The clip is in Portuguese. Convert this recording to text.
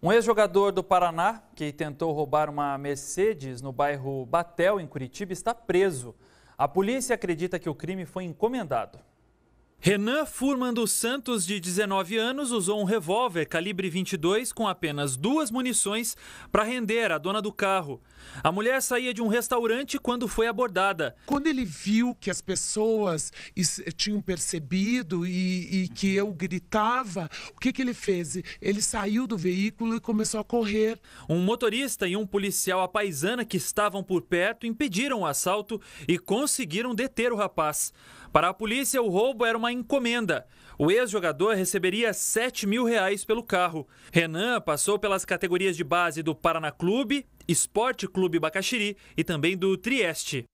Um ex-jogador do Paraná, que tentou roubar uma Mercedes no bairro Batel, em Curitiba, está preso. A polícia acredita que o crime foi encomendado. Renan Furman dos Santos, de 19 anos, usou um revólver calibre 22 com apenas duas munições para render a dona do carro. A mulher saía de um restaurante quando foi abordada. Quando ele viu que as pessoas eh, tinham percebido e, e que eu gritava, o que, que ele fez? Ele saiu do veículo e começou a correr. Um motorista e um policial apaisana que estavam por perto impediram o assalto e conseguiram deter o rapaz. Para a polícia, o roubo era uma uma encomenda. O ex-jogador receberia 7 mil reais pelo carro. Renan passou pelas categorias de base do Paraná Clube, Esporte Clube Bacaxiri e também do Trieste.